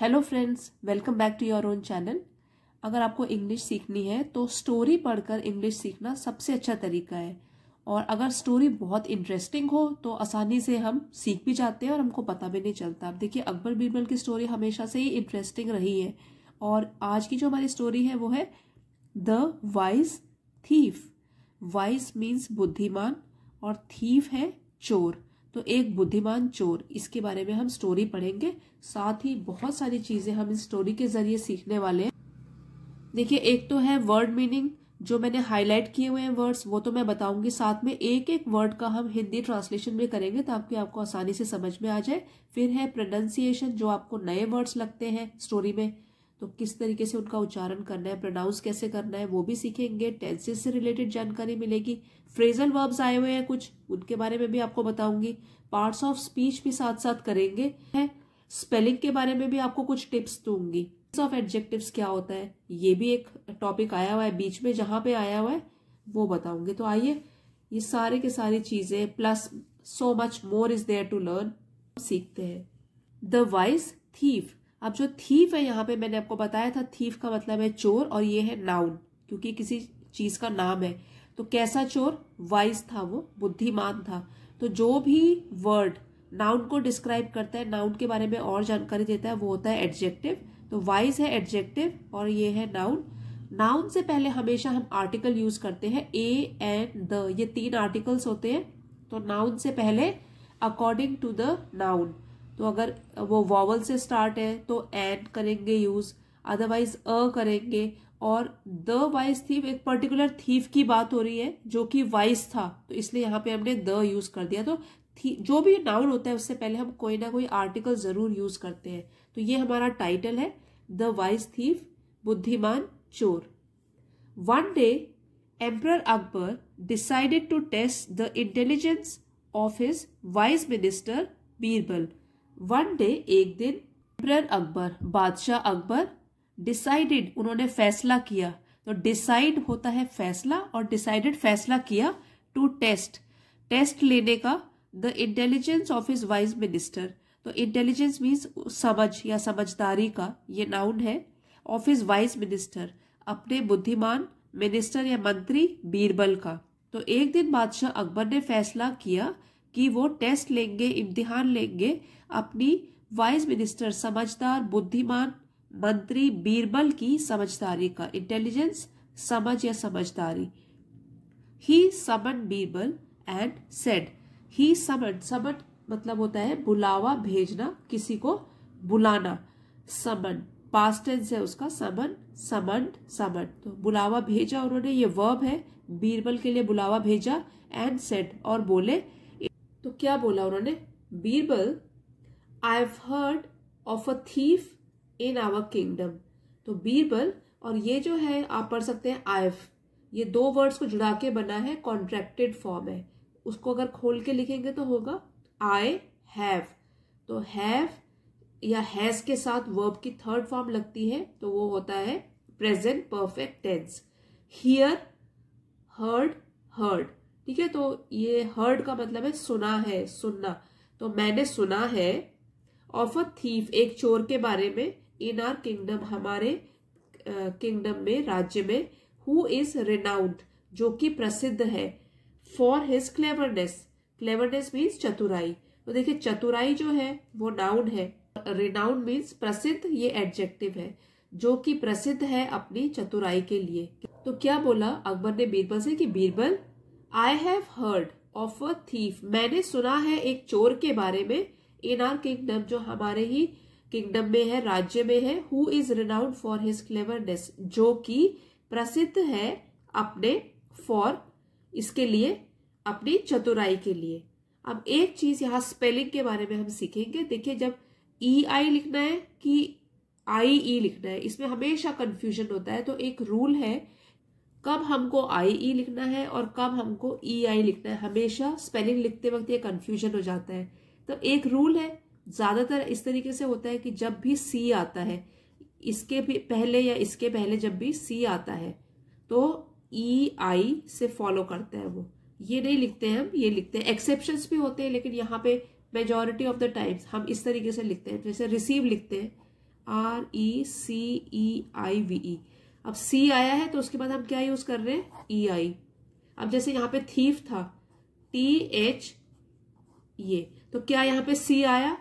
Hello friends welcome back to your own channel अगर आपको English सीखनी है तो स्टोरी पढ़कर इंग्लिश सीखना सबसे अच्छा तरीका है और अगर स्टोरी बहुत इंटरेस्टिंग हो तो आसानी से हम सीख भी जाते हैं और हमको पता भी नहीं चलता अब देखिए अकबर बीरबल की स्टोरी हमेशा से ही इंटरेस्टिंग रही है और आज की जो हमारी स्टोरी है वो है the wise thief wise means बुद्धिमान और थीफ है चोर तो एक बुद्धिमान चोर इसके बारे में हम स्टोरी पढ़ेंगे साथ ही बहुत सारी चीजें हम इस स्टोरी के जरिए सीखने वाले हैं देखिए एक तो है वर्ड मीनिंग जो मैंने हाईलाइट किए हुए हैं वर्ड्स वो तो मैं बताऊंगी साथ में एक एक वर्ड का हम हिंदी ट्रांसलेशन भी करेंगे ताकि आपको आसानी से समझ में आ जाए फिर है प्रोनाउंसिएशन जो आपको नए वर्ड्स लगते हैं स्टोरी में तो किस तरीके से उनका उच्चारण करना है प्रोनाउंस कैसे करना है वो भी सीखेंगे टेंसेस से रिलेटेड जानकारी मिलेगी फ्रेजल वर्ब्स आए हुए हैं कुछ उनके बारे में भी आपको बताऊंगी पार्ट्स ऑफ स्पीच भी साथ साथ करेंगे स्पेलिंग के बारे में भी आपको कुछ टिप्स दूंगी ऑफ एडजेक्टिव क्या होता है ये भी एक टॉपिक आया हुआ है बीच में जहां पे आया हुआ है वो बताऊंगी तो आइए ये सारे के सारी चीजें plus so much more is there to learn सीखते हैं द वाइज थीफ अब जो थीफ है यहाँ पे मैंने आपको बताया था थीफ का मतलब है चोर और ये है नाउन क्योंकि किसी चीज का नाम है तो कैसा चोर वाइज था वो बुद्धिमान था तो जो भी वर्ड नाउन को डिस्क्राइब करता है नाउन के बारे में और जानकारी देता है वो होता है एडजेक्टिव तो वाइज है एडजेक्टिव और ये है नाउन नाउन से पहले हमेशा हम आर्टिकल यूज करते हैं ए एंड द ये तीन आर्टिकल्स होते हैं तो नाउन से पहले अकॉर्डिंग टू द नाउन तो अगर वो वॉवल से स्टार्ट है तो एन करेंगे यूज़ अदरवाइज अ करेंगे और द वाइस थीफ एक पर्टिकुलर थीफ की बात हो रही है जो कि वाइस था तो इसलिए यहाँ पे हमने द यूज़ कर दिया तो थी जो भी नाउन होता है उससे पहले हम कोई ना कोई आर्टिकल ज़रूर यूज़ करते हैं तो ये हमारा टाइटल है द वाइस थीफ बुद्धिमान चोर one day emperor Akbar decided to test the intelligence of his wise minister Birbal one day एक दिन एम्प्रर अकबर बादशाह अकबर डिसाइडेड उन्होंने फैसला किया तो डिसाइड होता है फैसला और डिसाइडेड फैसला किया टू टेस्ट टेस्ट लेने का the intelligence of is wise minister तो इंटेलिजेंस मीन्स समझ या समझदारी का ये नाउन है ऑफ इज वाइज मिनिस्टर अपने बुद्धिमान मिनिस्टर या मंत्री बीरबल का तो एक दिन बादशाह अकबर ने फैसला किया कि वो टेस्ट लेंगे इम्तिहान लेंगे अपनी वाइस मिनिस्टर समझदार बुद्धिमान मंत्री बीरबल की समझदारी का इंटेलिजेंस समझ या समझदारी ही summon Birbal and said he summon summon मतलब होता है बुलावा भेजना किसी को बुलाना समन पास्ट टेंस है उसका समन समन समन तो बुलावा भेजा उन्होंने ये वर्ब है बीरबल के लिए बुलावा भेजा एंड सेट और बोले तो क्या बोला उन्होंने Birbal I I've heard of a thief in our kingdom तो बीरबल और ये जो है आप पढ़ सकते हैं आइव ये दो वर्ड्स को जुड़ा के बना है कॉन्ट्रैक्टेड फॉर्म है उसको अगर खोल के लिखेंगे तो होगा आई हैव तो हैव या हैज के साथ वर्ब की थर्ड फॉर्म लगती है तो वो होता है present perfect tense hear heard heard ठीक है तो ये हर्ड का मतलब है सुना है सुनना तो मैंने सुना है ऑफ अ थीफ एक चोर के बारे में इन आर किंगडम हमारे किंगडम में राज्य में हु इज रिनाउंड जो कि प्रसिद्ध है for his cleverness cleverness means चतुराई तो देखिए चतुराई जो है वो नाउन है रिनाउंड मीन्स प्रसिद्ध ये एडजेक्टिव है जो कि प्रसिद्ध है अपनी चतुराई के लिए तो क्या बोला अकबर ने बीरबल से कि Birbal I have heard of a thief मैंने सुना है एक चोर के बारे में आर किंगडम जो हमारे ही किंगडम में है राज्य में है who is renowned for his cleverness जो कि प्रसिद्ध है अपने फॉर इसके लिए अपनी चतुराई के लिए अब एक चीज यहाँ स्पेलिंग के बारे में हम सीखेंगे देखिए जब ई e आई लिखना है कि आई ई e लिखना है इसमें हमेशा कन्फ्यूजन होता है तो एक रूल है कब हमको आई ई e लिखना है और कब हमको ई आई लिखना है हमेशा स्पेलिंग लिखते वक्त ये कन्फ्यूजन हो जाता है तो एक रूल है ज़्यादातर इस तरीके से होता है कि जब भी सी आता है इसके भी पहले या इसके पहले जब भी सी आता है तो ई e, आई से फॉलो करता है वो ये नहीं लिखते हैं हम ये लिखते हैं एक्सेप्शन भी होते हैं लेकिन यहाँ पे मेजोरिटी ऑफ द टाइम्स हम इस तरीके से लिखते हैं जैसे रिसीव लिखते हैं आर ई सी ई आई वी ई अब सी आया है तो उसके बाद हम क्या यूज़ कर रहे हैं ई e, आई अब जैसे यहाँ पे थीफ था टी एच ये तो क्या यहाँ पे सी आया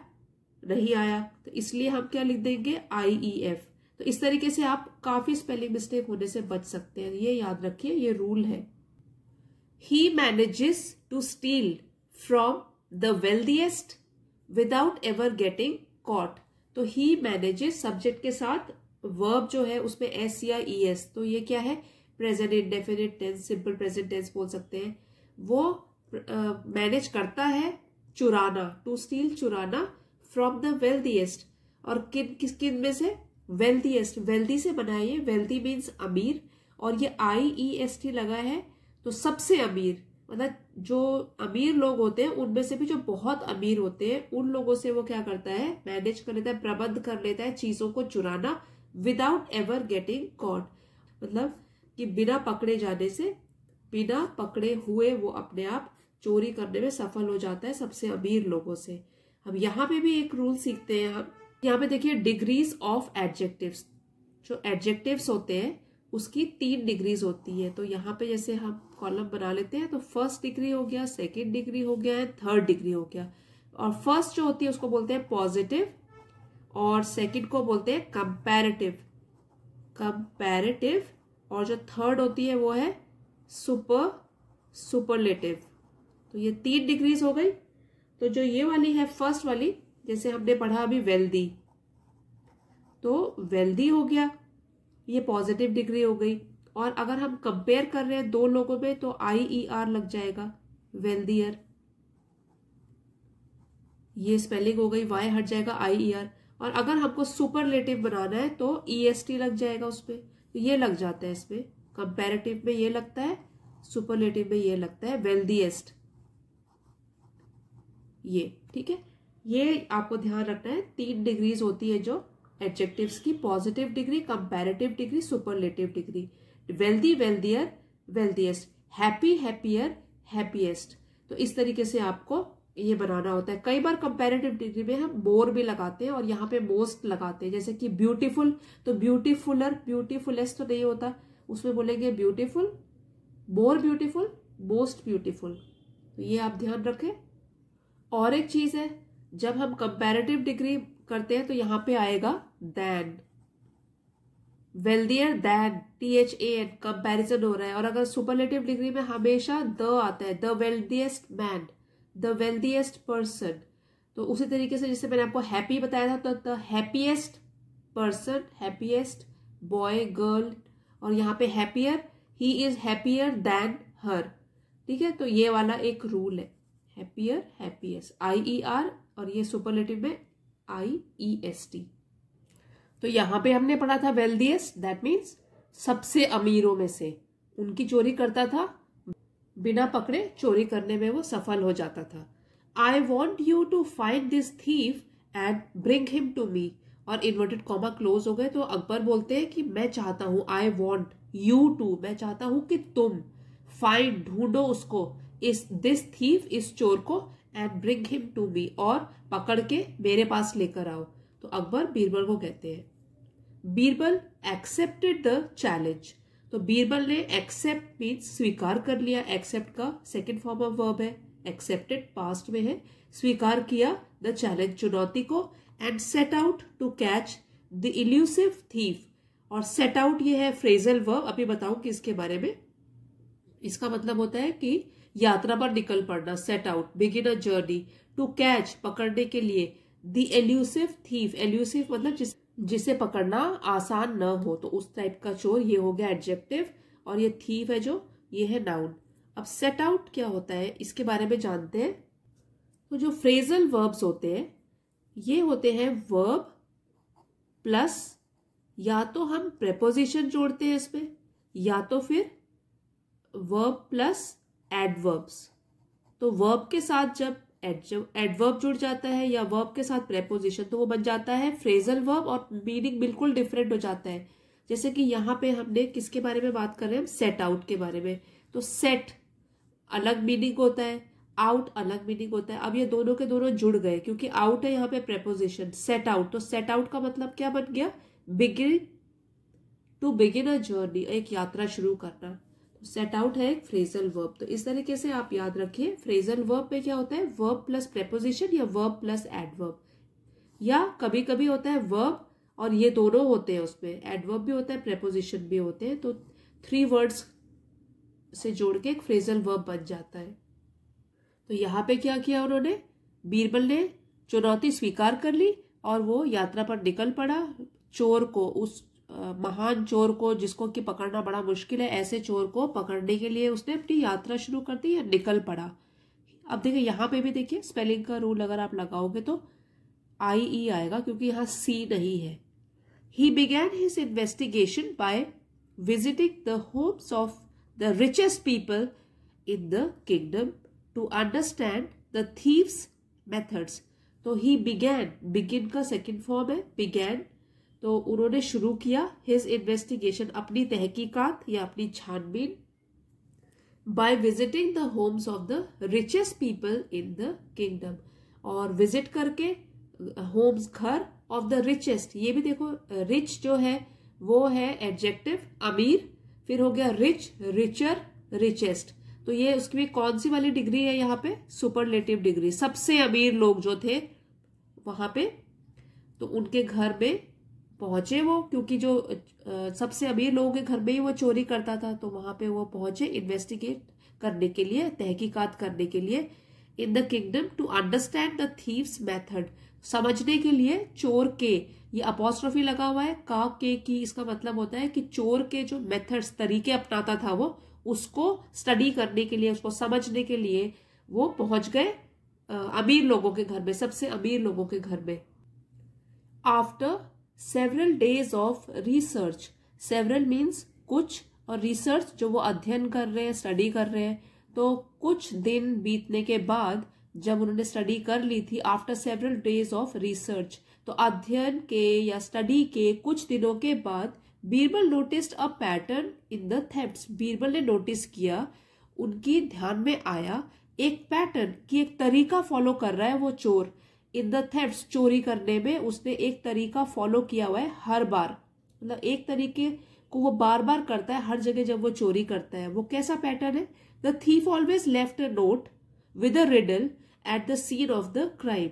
नहीं आया तो इसलिए हम क्या लिख देंगे आई ई एफ तो इस तरीके से आप काफी स्पेलिंग मिस्टेक होने से बच सकते हैं ये याद रखिए ये रूल है he manages to steal from the wealthiest without ever getting caught तो ही मैनेजेस सब्जेक्ट के साथ वर्ब जो है उसमें एस या ई e एस तो ये क्या है present indefinite tense simple present tense बोल सकते हैं वो मैनेज uh, करता है चुराना टू स्टील चुराना फ्रॉम द वेल्थीएस्ट और किन किस किन में से वेल्थीएस्ट वेल्दी से बना है ये वेल्दी मीन्स अमीर और ये आई ई एस टी लगा है तो सबसे अमीर मतलब जो अमीर लोग होते हैं उनमें से भी जो बहुत अमीर होते हैं उन लोगों से वो क्या करता है मैनेज कर लेता है प्रबंध कर लेता है चीजों को चुराना विदाउट एवर गेटिंग कॉट मतलब कि बिना पकड़े जाने से बिना पकड़े हुए वो अपने आप चोरी करने में सफल हो जाता है सबसे अमीर लोगों से हम यहाँ पे भी एक रूल सीखते हैं हम यहाँ पे देखिए डिग्रीज ऑफ एडजेक्टिव्स जो एडजेक्टिव्स होते हैं उसकी तीन डिग्रीज होती है तो यहाँ पे जैसे हम कॉलम बना लेते हैं तो फर्स्ट डिग्री हो गया सेकेंड डिग्री हो गया है थर्ड डिग्री हो गया और फर्स्ट जो होती है उसको बोलते हैं पॉजिटिव और सेकेंड को बोलते हैं कंपेरेटिव कंपेरेटिव और जो थर्ड होती है वो है सुपर सुपरलेटिव तो ये तीन डिग्रीज हो गई तो जो ये वाली है फर्स्ट वाली जैसे हमने पढ़ा अभी वेल्दी तो वेल्दी हो गया ये पॉजिटिव डिग्री हो गई और अगर हम कंपेयर कर रहे हैं दो लोगों में तो आई ई आर लग जाएगा वेल्दियर ये स्पेलिंग हो गई वाई हट जाएगा आई ई आर और अगर हमको सुपरलेटिव बनाना है तो ई एस टी लग जाएगा उसमें तो ये लग जाता है इसमें कंपेरेटिव में ये लगता है सुपरलेटिव में ये लगता है वेल्दीएस्ट ये ठीक है ये आपको ध्यान रखना है तीन डिग्रीज होती है जो एडजेक्टिव्स की positive degree comparative degree superlative degree wealthy wealthier wealthiest happy happier happiest तो इस तरीके से आपको ये बनाना होता है कई बार कंपेरेटिव डिग्री में हम मोर भी लगाते हैं और यहाँ पे मोस्ट लगाते हैं जैसे कि ब्यूटीफुल तो ब्यूटीफुलर ब्यूटीफुलेस्ट तो नहीं होता उसमें बोलेंगे beautiful more beautiful most beautiful तो ये आप ध्यान रखें और एक चीज है जब हम कंपेरेटिव डिग्री करते हैं तो यहां पे आएगा than wealthier than T H A N comparison हो रहा है और अगर सुपरलेटिव डिग्री में हमेशा द आता है the wealthiest man the wealthiest person तो उसी तरीके से जैसे मैंने आपको हैप्पी बताया था तो the happiest person happiest boy girl और यहाँ पे happier he is happier than her ठीक है तो ये वाला एक रूल है हैप्पियर हैप्पीएस आई ई आर और ये सुपरलेटिव में आई ई एस टी तो यहां पे हमने पढ़ा था वेल्दीएस्ट दैट मीन्स सबसे अमीरों में से उनकी चोरी करता था बिना पकड़े चोरी करने में वो सफल हो जाता था I want you to find this thief and bring him to me और इन्वर्टेड कॉमा क्लोज हो गए तो अकबर बोलते हैं कि मैं चाहता हूं आई वॉन्ट यू टू मैं चाहता हूं कि तुम फाइंड ढूंढो उसको इस दिस थीफ इस चोर को and bring him to me और पकड़ के मेरे पास लेकर आओ तो अकबर बीरबल को कहते हैं बीरबल एक्सेप्टेड द चैलेंज तो बीरबल ने एक्सेप्ट मीन्स स्वीकार कर लिया एक्सेप्ट का सेकेंड फॉर्म ऑफ वर्ब है एक्सेप्टेड पास्ट में है स्वीकार किया द चैलेंज चुनौती को and set out to catch the elusive thief और सेट आउट ये है फ्रेजल वर्ब अभी बताऊ कि इसके बारे में इसका मतलब होता है कि यात्रा पर निकल पड़ना set out begin a journey to catch पकड़ने के लिए दी एल्यूसिव थीफ एल्यूसिव मतलब जिस जिसे पकड़ना आसान न हो तो उस टाइप का चोर ये हो गया एडजेक्टिव और ये थीफ है जो ये है नाउन अब सेट आउट क्या होता है इसके बारे में जानते हैं तो जो फ्रेजल वर्ब्स होते हैं ये होते हैं वर्ब प्लस या तो हम प्रेपोजिशन जोड़ते हैं इसमें या तो फिर वर्ब प्लस एडवर्ब्स तो वर्ब के साथ जब एडवर्ब जुड़ जाता है या वर्ब के साथ प्रेपोजिशन तो वो बन जाता है फ्रेजल वर्ब और मीनिंग बिल्कुल डिफरेंट हो जाता है जैसे कि यहाँ पे हमने किसके बारे में बात कर रहे हैं हम सेट आउट के बारे में तो सेट अलग मीनिंग होता है आउट अलग मीनिंग होता है अब ये दोनों के दोनों जुड़ गए क्योंकि आउट है यहाँ पे प्रेपोजिशन सेट आउट तो सेट आउट का मतलब क्या बन गया begin to begin a journey एक यात्रा शुरू करना सेट आउट है एक फ्रेजल वर्ब तो इस तरीके से आप याद रखिए फ्रेजल वर्ब पे क्या होता है वर्ब प्लस प्रेपोजिशन या वर्ब प्लस एडवर्ब या कभी कभी होता है वर्ब और ये दोनों होते हैं उसमें एडवर्ब भी होता है प्रेपोजिशन भी होते हैं तो थ्री वर्ड्स से जोड़ के एक फ्रेजल वर्ब बन जाता है तो यहाँ पे क्या किया उन्होंने बीरबल ने चुनौती स्वीकार कर ली और वो यात्रा पर निकल पड़ा चोर को उस महान चोर को जिसको कि पकड़ना बड़ा मुश्किल है ऐसे चोर को पकड़ने के लिए उसने अपनी यात्रा शुरू कर दी या निकल पड़ा अब देखिए यहाँ पे भी देखिए स्पेलिंग का रूल अगर आप लगाओगे तो आई ई e आएगा क्योंकि यहाँ सी नहीं है he began his investigation by visiting the homes of the richest people in the kingdom to understand the thieves methods तो ही बिगैन बिगिन का सेकेंड फॉर्म है बिगैन तो उन्होंने शुरू किया हिज इन्वेस्टिगेशन अपनी तहकीकात या अपनी छानबीन by visiting the homes of the richest people in the kingdom और विजिट करके होम्स uh, घर ऑफ द रिचेस्ट ये भी देखो रिच uh, जो है वो है एडजेक्टिव अमीर फिर हो गया रिच रिचर रिचेस्ट तो ये उसकी कौन सी वाली डिग्री है यहाँ पे सुपरलेटिव डिग्री सबसे अमीर लोग जो थे वहां पे तो उनके घर में पहुंचे वो क्योंकि जो सबसे अमीर लोगों के घर में ही वो चोरी करता था तो वहां पे वो पहुंचे इन्वेस्टिगेट करने के लिए तहकीकात करने के लिए in the kingdom to understand the thieves method समझने के लिए चोर के ये अपोस्ट्रोफी लगा हुआ है का के की इसका मतलब होता है कि चोर के जो मेथड्स तरीके अपनाता था वो उसको स्टडी करने के लिए उसको समझने के लिए वो पहुंच गए अमीर लोगों के घर में सबसे अमीर लोगों के घर में after several days of research several means कुछ और रिसर्च जो वो अध्ययन कर रहे हैं स्टडी कर रहे हैं तो कुछ दिन बीतने के बाद जब उन्होंने स्टडी कर ली थी after several days of research तो अध्ययन के या स्टडी के कुछ दिनों के बाद Birbal notice a pattern in the thefts Birbal ने नोटिस किया उनकी ध्यान में आया एक पैटर्न की एक तरीका फॉलो कर रहा है वो चोर इन द थेफ्ट चोरी करने में उसने एक तरीका फॉलो किया हुआ है हर बार मतलब एक तरीके को वो बार बार करता है हर जगह जब वो चोरी करता है वो कैसा पैटर्न है the thief always left a note with a riddle at the scene of the crime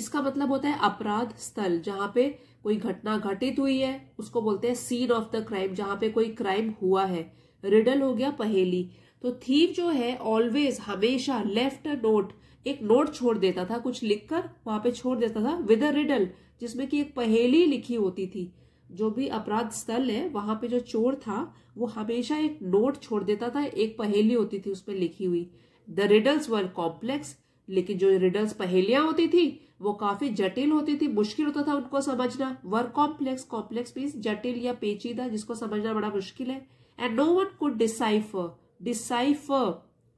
इसका मतलब होता है अपराध स्थल जहां पे कोई घटना घटित हुई है उसको बोलते हैं सीन ऑफ द क्राइम जहां पे कोई क्राइम हुआ है रिडल हो गया पहेली तो थीव जो है ऑलवेज हमेशा लेफ्ट अ नोट एक नोट छोड़ देता था कुछ लिखकर वहां पे छोड़ देता था विद अ रिडल जिसमें कि एक पहेली लिखी होती थी जो भी अपराध स्थल है वहां पे जो चोर था वो हमेशा एक नोट छोड़ देता था एक पहेली होती थी उसमें लिखी हुई द रिडल्स वर कॉम्प्लेक्स लेकिन जो रिडल्स पहेलियां होती थी वो काफी जटिल होती थी मुश्किल होता था उनको समझना वर कॉम्प्लेक्स कॉम्प्लेक्स मीन्स जटिल या पेचीदा जिसको समझना बड़ा मुश्किल है and no one could decipher decipher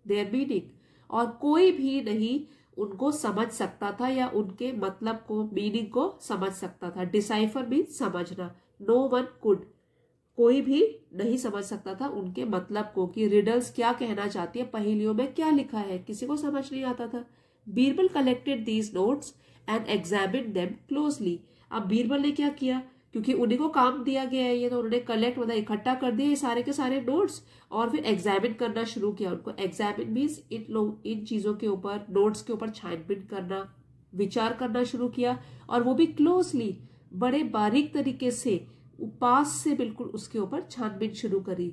their meaning और कोई भी नहीं उनको समझ सकता था या उनके मतलब को मीनिंग को समझ सकता था डिसाइफर भी समझना नो वन कुड कोई भी नहीं समझ सकता था उनके मतलब को कि रिडल्स क्या कहना चाहती है पहेलियों में क्या लिखा है किसी को समझ नहीं आता था Birbal collected these notes and examine them closely अब बीरबल ने क्या किया क्योंकि उन्हीं को काम दिया गया है ये तो उन्होंने कलेक्ट मतलब इकट्ठा कर ये सारे के सारे नोट्स और फिर एग्जामिन करना शुरू किया उनको एग्जामिन मीन्स इन लोग इन चीज़ों के ऊपर नोट्स के ऊपर छानबीन करना विचार करना शुरू किया और वो भी क्लोजली बड़े बारीक तरीके से उपास से बिल्कुल उसके ऊपर छानबीन शुरू करी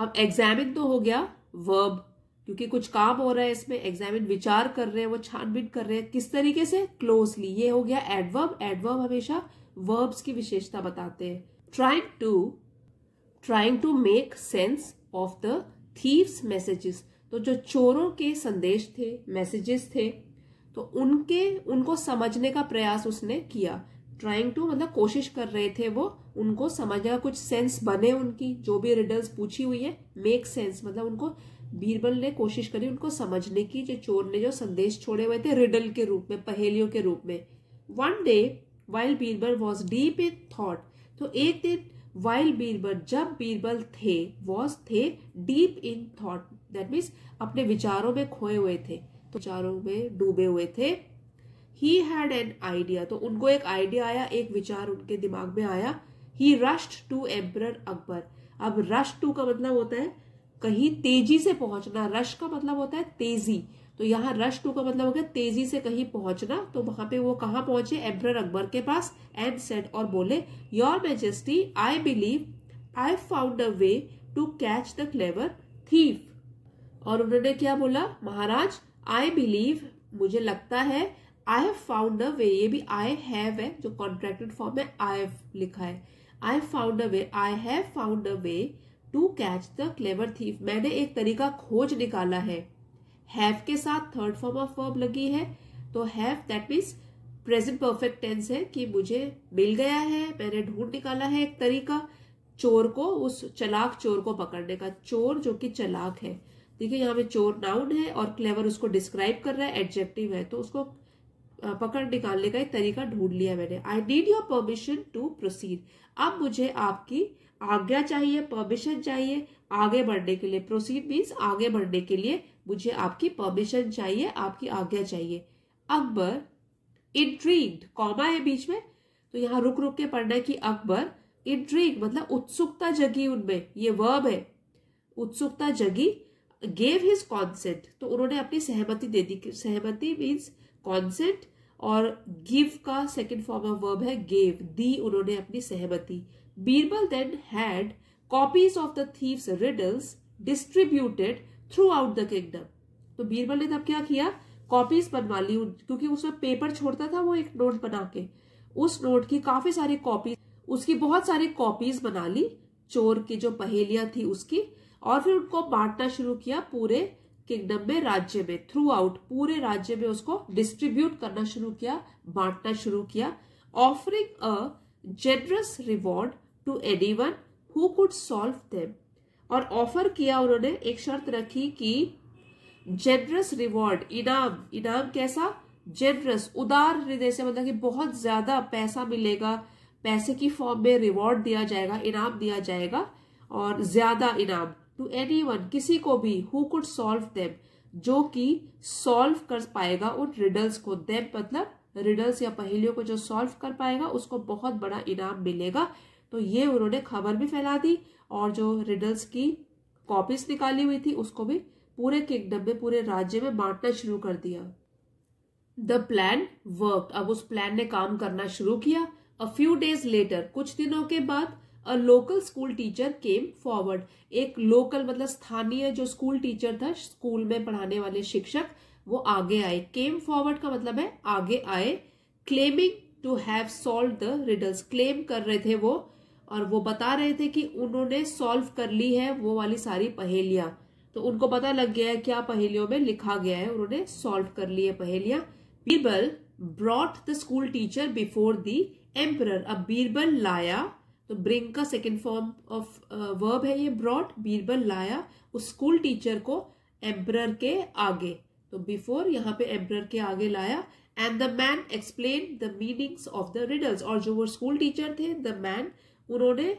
अब एग्जामिन तो हो गया वर्ब क्योंकि कुछ काम हो रहा है इसमें एग्जामिन विचार कर रहे हैं वो छानबीन कर रहे हैं किस तरीके से क्लोजली ये हो गया एडवर्ब एडवर्ब हमेशा वर्ब्स की विशेषता बताते हैं trying to trying to make sense of the thieves messages तो जो चोरों के संदेश थे मैसेजेस थे तो उनके उनको समझने का प्रयास उसने किया ट्राइंग टू मतलब कोशिश कर रहे थे वो उनको समझने का कुछ सेंस बने उनकी जो भी रिडल्स पूछी हुई है मेक सेंस मतलब उनको बीरबल ने कोशिश करी उनको समझने की जो चोर ने जो संदेश छोड़े हुए थे रिडल के रूप में पहेलियों के रूप में one day while Birbal was deep in thought तो एक दिन वाइल बीरबल जब बीरबल थे वॉज थे deep in thought that means अपने विचारों में खोए हुए थे तो विचारों में डूबे हुए थे He had an idea. तो उनको एक idea आया एक विचार उनके दिमाग में आया He rushed to Emperor Akbar. अब rush to का मतलब होता है कहीं तेजी से पहुंचना रश का मतलब होता है तेजी तो यहाँ रश टू का मतलब हो गया तेजी से कहीं पहुंचना तो वहां पे वो कहा पहुंचे एम्पर अकबर के पास एंड सेट और बोले your majesty I believe I found a way to catch the clever thief और उन्होंने क्या बोला महाराज आई बिलीव मुझे लगता है आई हैव फाउंड अ वे ये भी आई हैव है जो कॉन्ट्रेक्टेड फॉर्म है आई लिखा है I found a way I have found a way to catch the clever thief मैंने एक तरीका खोज निकाला है हैव के साथ थर्ड फॉर्म ऑफ वर्ब लगी है तो have that means present perfect tense है कि मुझे मिल गया है मैंने ढूंढ निकाला है एक तरीका चोर को उस चलाक चोर को पकड़ने का चोर जो कि चलाक है देखिए यहाँ पे चोर नाउन है और क्लेवर उसको डिस्क्राइब कर रहा है एडजेक्टिव है तो उसको पकड़ निकालने का एक तरीका ढूंढ लिया मैंने I need your permission to proceed अब मुझे आपकी आज्ञा चाहिए परमिशन चाहिए आगे बढ़ने के लिए प्रोसीड मीन्स आगे बढ़ने के लिए मुझे आपकी परमिशन चाहिए आपकी आज्ञा चाहिए अकबर इंट्रीग्ड कॉमा है बीच में तो यहाँ रुक रुक के पढ़ना है कि अकबर इंट्रीग मतलब उत्सुकता जगी उनमें ये वर्ब है उत्सुकता जगी गेव हिज कॉन्सेंट तो उन्होंने अपनी सहमति दे दी सहमति मीन्स कॉन्सेंट और गिव का सेकेंड फॉर्म ऑफ वर्ब है गेव दी उन्होंने अपनी सहमति Birbal then had copies of the riddles riddles distributed throughout the kingdom. तो बीरबल ने तब क्या किया कॉपीज बनवा ली क्योंकि उसमें पेपर छोड़ता था वो एक नोट बना के उस नोट की काफी सारी कॉपी उसकी बहुत सारी कॉपीज बना ली चोर की जो पहेलियां थी उसकी और फिर उनको बांटना शुरू किया पूरे किंगडम में राज्य में थ्रू आउट पूरे राज्य में उसको डिस्ट्रीब्यूट करना शुरू किया बांटना शुरू किया offering a generous reward to one who could solve them और ऑफर किया उन्होंने एक शर्त रखी कि जेनरस रिवॉर्ड इनाम इनाम कैसा जेनरस उदार हृदय से मतलब कि बहुत ज्यादा पैसा मिलेगा पैसे की फॉर्म में रिवॉर्ड दिया जाएगा इनाम दिया जाएगा और ज्यादा इनाम टू एनी वन किसी को भी हु कुड सॉल्व देम जो कि सॉल्व कर पाएगा उन रिडल्स को देम मतलब रिडल्स या पहेलियों को जो सॉल्व कर पाएगा उसको बहुत बड़ा इनाम मिलेगा तो ये उन्होंने खबर भी फैला दी और जो रिडल्स की कॉपीज निकाली हुई थी उसको भी पूरे किंगडम में पूरे राज्य में बांटना शुरू कर दिया द प्लान वर्क अब उस प्लान ने काम करना शुरू किया अ फ्यू डेज लेटर कुछ दिनों के बाद a local school teacher came forward एक लोकल मतलब स्थानीय जो स्कूल टीचर था स्कूल में पढ़ाने वाले शिक्षक वो आगे आए केम फॉरवर्ड का मतलब है आगे आए claiming to have solve the riddles claim कर रहे थे वो और वो बता रहे थे कि उन्होंने सॉल्व कर ली है वो वाली सारी पहेलियां तो उनको पता लग गया है क्या पहेलियों में लिखा गया है उन्होंने सॉल्व कर ली है पहेलियां Birbal brought the school teacher before the emperor अब बीरबल लाया तो ब्रिंग का सेकेंड फॉर्म ऑफ वर्ब है ये ब्रॉट बीरबल लाया उस स्कूल टीचर को एम्पर के आगे तो बिफोर यहाँ पे एम्पर के आगे लाया and the man explain the meanings of the riddles और जो वो स्कूल टीचर थे द मैन उन्होंने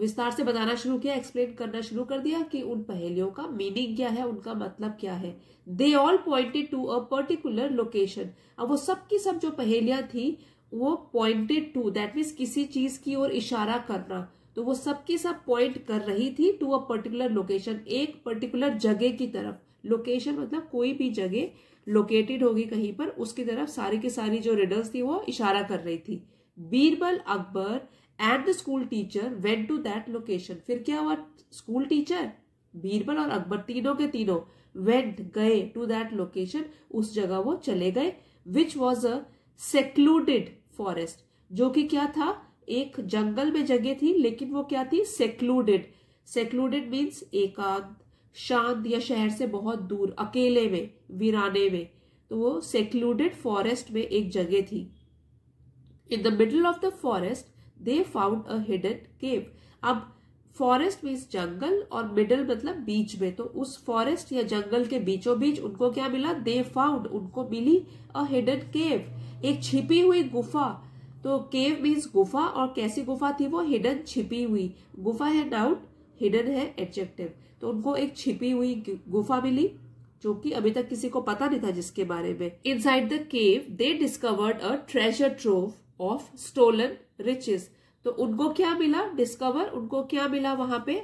विस्तार से बताना शुरू किया एक्सप्लेन करना शुरू कर दिया कि उन पहेलियों का मीनिंग क्या है उनका मतलब क्या है they all pointed to a particular location अब वो सब की सब जो पहेलियां थी वो पॉइंटेड टू दैट मीन्स किसी चीज की ओर इशारा करना तो वो सब की सब पॉइंट कर रही थी टू अ पर्टिकुलर लोकेशन एक पर्टिकुलर जगह की तरफ लोकेशन मतलब कोई भी जगह लोकेटेड होगी कहीं पर उसकी तरफ सारी की सारी जो रिडल्स थी वो इशारा कर रही थी Birbal Akbar and the school teacher went to that location फिर क्या हुआ स्कूल टीचर बीरबल और अकबर तीनों के तीनों वेंट गए टू दैट लोकेशन उस जगह वो चले गए which was a secluded forest जो कि क्या था एक जंगल में जगह थी लेकिन वो क्या थी सेक्लूडेड सेक्लूडेड मीन्स एकांत शांत या शहर से बहुत दूर अकेले में वीराने में तो वो सेक्लूडेड फॉरेस्ट में एक जगह थी in the middle of the forest they found a hidden cave अब फॉरेस्ट मीन्स जंगल और मिडल मतलब बीच में तो उस फॉरेस्ट या जंगल के बीचों बीच उनको क्या मिला दे फाउंड उनको मिली अ हिडन केव एक छिपी हुई गुफा तो केव मीन्स गुफा और कैसी गुफा थी वो हिडन छिपी हुई गुफा है डाउट हिडन है एडजेक्टिव तो उनको एक छिपी हुई गुफा मिली जो कि अभी तक किसी को पता नहीं था जिसके बारे में inside the cave they discovered a treasure trove of stolen riches तो उनको क्या मिला डिस्कवर उनको क्या मिला वहां पे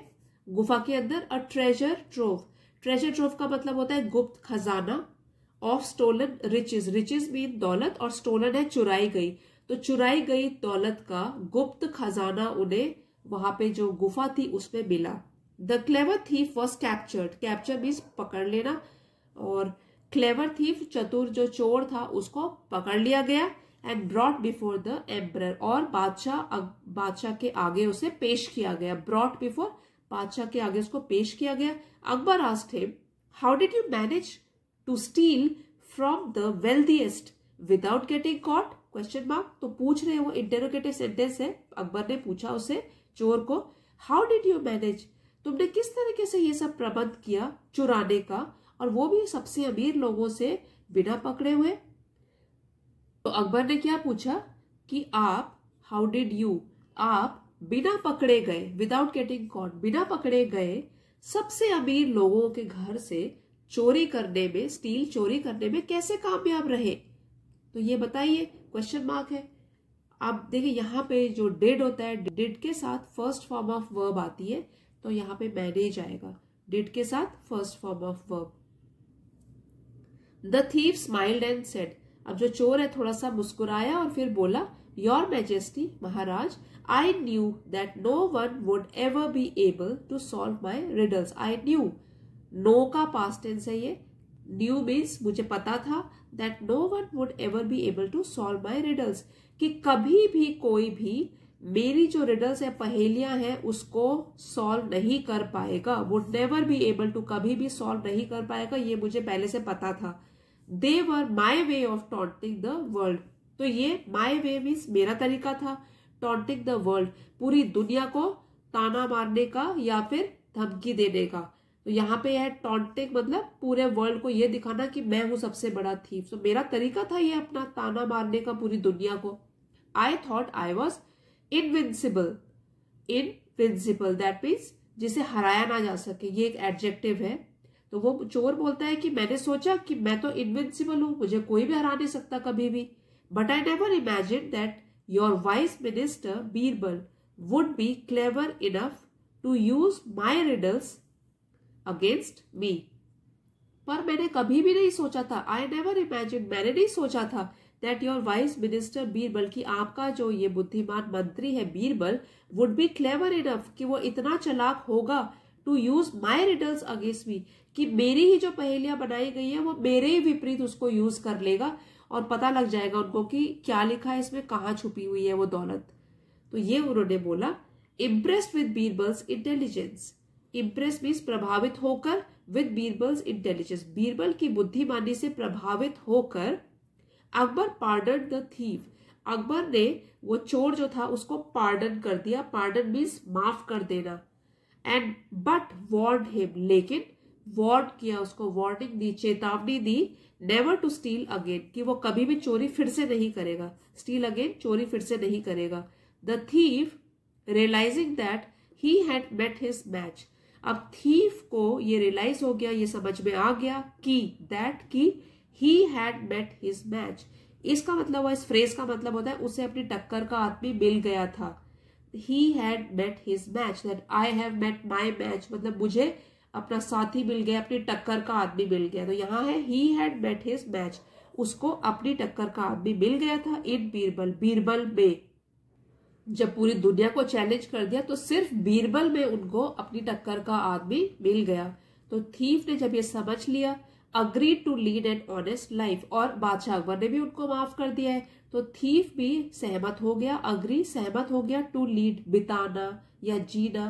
गुफा के अंदर a treasure trove treasure trove का मतलब होता है गुप्त खजाना of stolen riches riches mean दौलत और स्टोलन है चुराई गई तो चुराई गई दौलत का गुप्त खजाना उन्हें वहां पे जो गुफा थी उसमें मिला the clever thief was captured capture means पकड़ लेना और क्लेवर थीफ चतुर जो चोर था उसको पकड़ लिया गया and brought before the emperor और बादशाह बादशाह के आगे उसे पेश किया गया ब्रॉट बिफोर बादशाह के आगे उसको पेश किया गया Akbar asked him how did you manage to steal from the wealthiest without getting caught question mark तो पूछ रहे वो इंटेरोगेटिव सेंटेंस है अकबर ने पूछा उसे चोर को हाउ डिड यू मैनेज तुमने किस तरीके से ये सब प्रबंध किया चुराने का और वो भी सबसे अमीर लोगों से बिना पकड़े हुए तो अकबर ने क्या पूछा कि आप हाउ डिड यू आप बिना पकड़े गए विदाउट गेटिंग कॉट बिना पकड़े गए सबसे अमीर लोगों के घर से चोरी करने में स्टील चोरी करने में कैसे कामयाब रहे तो ये बताइए क्वेश्चन मार्क है आप देखिए यहाँ पे जो डिड होता है डिड के साथ फर्स्ट फॉर्म ऑफ वर्ब आती है तो यहाँ पे मैनेज आएगा डिड के साथ first form of verb the thief smiled and said अब जो चोर है थोड़ा सा मुस्कुराया और फिर बोला योर मैजेस्टी महाराज I knew that no one would ever be able to solve my riddles I knew know का पास टेंस है ये न्यू मीन्स मुझे पता था that no one would ever be able to solve my riddles कि कभी भी कोई भी मेरी जो रिडल्स है पहेलियां हैं उसको सॉल्व नहीं कर पाएगा would never be able to कभी भी सॉल्व नहीं कर पाएगा ये मुझे पहले से पता था they were my way of taunting the world तो ये माई वे मीन्स मेरा तरीका था टॉन्टिंग द वर्ल्ड पूरी दुनिया को ताना मारने का या फिर धमकी देने का तो यहाँ पे यह टॉन्टिंग मतलब पूरे वर्ल्ड को ये दिखाना कि मैं हूं सबसे बड़ा थी तो मेरा तरीका था ये अपना ताना मारने का पूरी दुनिया को I thought I was invincible in principle that means जिसे हराया ना जा सके ये एक एडजेक्टिव है तो वो चोर बोलता है कि मैंने सोचा कि मैं तो इनविंसिबल हूं मुझे कोई भी हरा नहीं सकता कभी भी but I never imagine that your vice minister Birbal would be clever enough to use my riddles against me पर मैंने कभी भी नहीं सोचा था आई नेवर इमेजिन मैंने नहीं सोचा था that your vice minister Birbal की आपका जो ये बुद्धिमान मंत्री है Birbal would be clever enough कि वो इतना चलाक होगा to use my riddles against me कि मेरी ही जो पहेलियां बनाई गई है वो मेरे ही विपरीत उसको यूज कर लेगा और पता लग जाएगा उनको कि क्या लिखा है इसमें कहाँ छुपी हुई है वो दौलत तो ये उन्होंने बोला impressed with Birbal's intelligence impress means प्रभावित होकर विद बीरबल्स इंटेलिजेंस बीरबल की बुद्धिमानी से प्रभावित होकर Akbar pardon the thief Akbar ने वो चोर जो था उसको पार्डन कर दिया पार्डन मीन्स माफ कर देना एंड बट वार्ड हिम लेकिन वार्ड किया उसको वार्निंग दी चेतावनी दी नेवर टू स्टील अगेन कि वो कभी भी चोरी फिर से नहीं करेगा स्टील अगेन चोरी फिर से नहीं करेगा the thief realizing that he had met his match अब थीफ को ये रियलाइज हो गया ये समझ में आ गया कि दैट की he had met his match इसका मतलब इस फ्रेज का मतलब होता है उसे अपनी टक्कर का आदमी मिल गया था he had met his match that I have met my match मतलब मुझे अपना साथी मिल गया अपनी टक्कर का आदमी मिल गया तो यहाँ है he had met his match उसको अपनी टक्कर का आदमी मिल गया था इन बीरबल बीरबल में जब पूरी दुनिया को चैलेंज कर दिया तो सिर्फ बीरबल में उनको अपनी टक्कर का आदमी मिल गया तो थीफ ने जब ये समझ लिया agree to lead an honest life और बादशाह अकबर ने भी उनको माफ कर दिया है तो थीफ भी सहमत हो गया अग्री सहमत हो गया टू लीड बिताना या जीना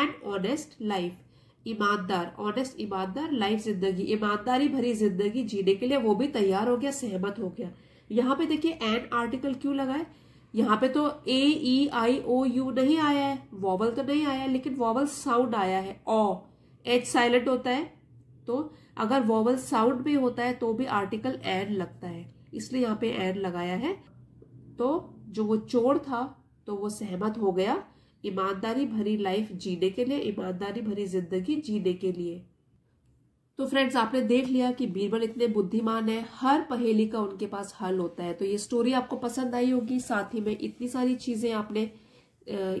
एन ऑनेस्ट लाइफ ईमानदार ऑनेस्ट ईमानदार लाइफ जिंदगी ईमानदारी भरी जिंदगी जीने के लिए वो भी तैयार हो गया सहमत हो गया यहाँ पे देखिए एन आर्टिकल क्यों लगाए यहाँ पे तो ए ई आई ओ यू नहीं आया है वॉवल तो नहीं आया है लेकिन वॉवल साउंड आया है ओ एच साइलेंट होता है तो अगर वॉवल साउंड में होता है तो भी आर्टिकल एन लगता है इसलिए यहाँ पे एन लगाया है तो जो वो चोर था तो वो सहमत हो गया ईमानदारी भरी लाइफ जीने के लिए ईमानदारी भरी जिंदगी जीने के लिए तो फ्रेंड्स आपने देख लिया कि बीरबल इतने बुद्धिमान है हर पहेली का उनके पास हल होता है तो ये स्टोरी आपको पसंद आई होगी साथ ही में इतनी सारी चीजें आपने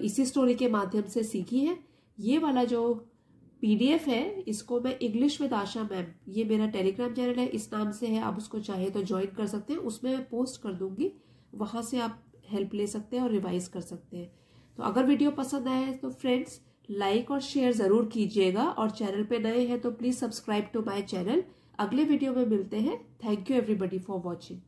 इसी स्टोरी के माध्यम से सीखी है ये वाला जो पीडीएफ है इसको मैं इंग्लिश विद आशा मैम ये मेरा टेलीग्राम चैनल है इस नाम से है आप उसको चाहे तो ज्वाइन कर सकते हैं उसमें मैं पोस्ट कर दूंगी वहां से आप हेल्प ले सकते हैं और रिवाइज कर सकते हैं तो अगर वीडियो पसंद आया है तो फ्रेंड्स लाइक और शेयर ज़रूर कीजिएगा और चैनल पे नए हैं तो please subscribe to my channel अगले वीडियो में मिलते हैं thank you everybody for watching